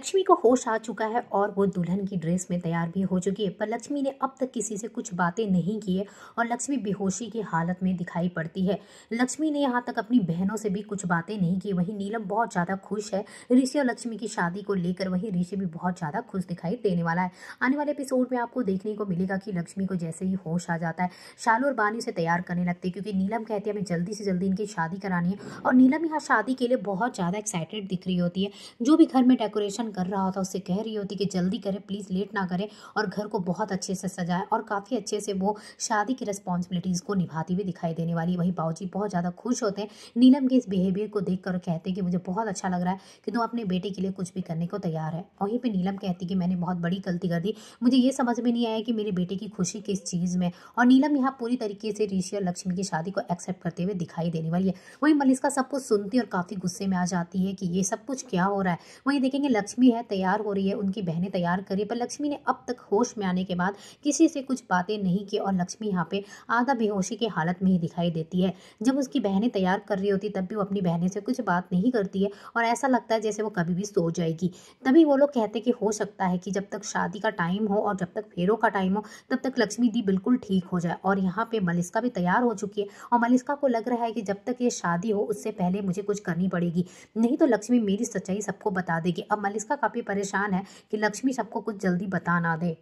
लक्ष्मी को होश आ चुका है और वो दुल्हन की ड्रेस में तैयार भी हो चुकी है पर लक्ष्मी ने अब तक किसी से कुछ बातें नहीं की है और लक्ष्मी बेहोशी की हालत में दिखाई पड़ती है लक्ष्मी ने यहाँ तक अपनी बहनों से भी कुछ बातें नहीं की वहीं नीलम बहुत ज़्यादा खुश है ऋषि और लक्ष्मी की शादी को लेकर वहीं ऋषि भी बहुत ज़्यादा खुश दिखाई देने वाला है आने वाले एपिसोड में आपको देखने को मिलेगा कि लक्ष्मी को जैसे ही होश आ जाता है शालू और बानी उसे तैयार करने लगते हैं क्योंकि नीलम कहती है हमें जल्दी से जल्दी इनकी शादी करानी है और नीलम यहाँ शादी के लिए बहुत ज़्यादा एक्साइटेड दिख रही होती है जो भी घर में डेकोरेशन कर रहा होता उससे कह रही होती कि जल्दी करें प्लीज़ लेट ना करें और घर को बहुत अच्छे से सजाएं और काफ़ी अच्छे से वो शादी की रिस्पॉन्सिबिलिटीज़ को निभाती हुई दिखाई देने वाली वही बाऊजी बहुत ज़्यादा खुश होते हैं नीलम के इस बिहेवियर को देख कर कहते हैं कि मुझे बहुत अच्छा लग रहा है कि तुम अपने बेटे के लिए कुछ भी करने को तैयार है वहीं पर नीलम कहती कि मैंने बहुत बड़ी गलती कर दी मुझे ये समझ में नहीं आया कि मेरे बेटे की खुशी किस चीज़ में और नीलम यहाँ पूरी तरीके से ऋषि और लक्ष्मी की शादी को एक्सेप्ट करते हुए दिखाई देने वाली है वहीं मलिस्का सब कुछ सुनती और काफ़ी गुस्से में आ जाती है कि ये सब कुछ क्या हो रहा है वहीं देखेंगे लक्ष्मी लक्ष्मी है तैयार हो रही है उनकी बहनें तैयार है पर लक्ष्मी ने अब तक होश में आने के बाद किसी से कुछ बातें नहीं की और लक्ष्मी यहाँ पे आधा बेहोशी की हालत में ही दिखाई देती है जब उसकी बहनें तैयार कर रही होती तब भी वो अपनी बहनें से कुछ बात नहीं करती है और ऐसा लगता है जैसे वो कभी भी सो जाएगी तभी वो लोग कहते कि हो सकता है कि जब तक शादी का टाइम हो और जब तक फेरों का टाइम हो तब तक लक्ष्मी दी बिल्कुल ठीक हो जाए और यहाँ पे मलिस्का भी तैयार हो चुकी है और मलिस्का को लग रहा है कि जब तक ये शादी हो उससे पहले मुझे कुछ करनी पड़ेगी नहीं तो लक्ष्मी मेरी सच्चाई सबको बता देगी अब मलिस्का काफ़ी परेशान है कि लक्ष्मी सबको कुछ जल्दी बता ना दे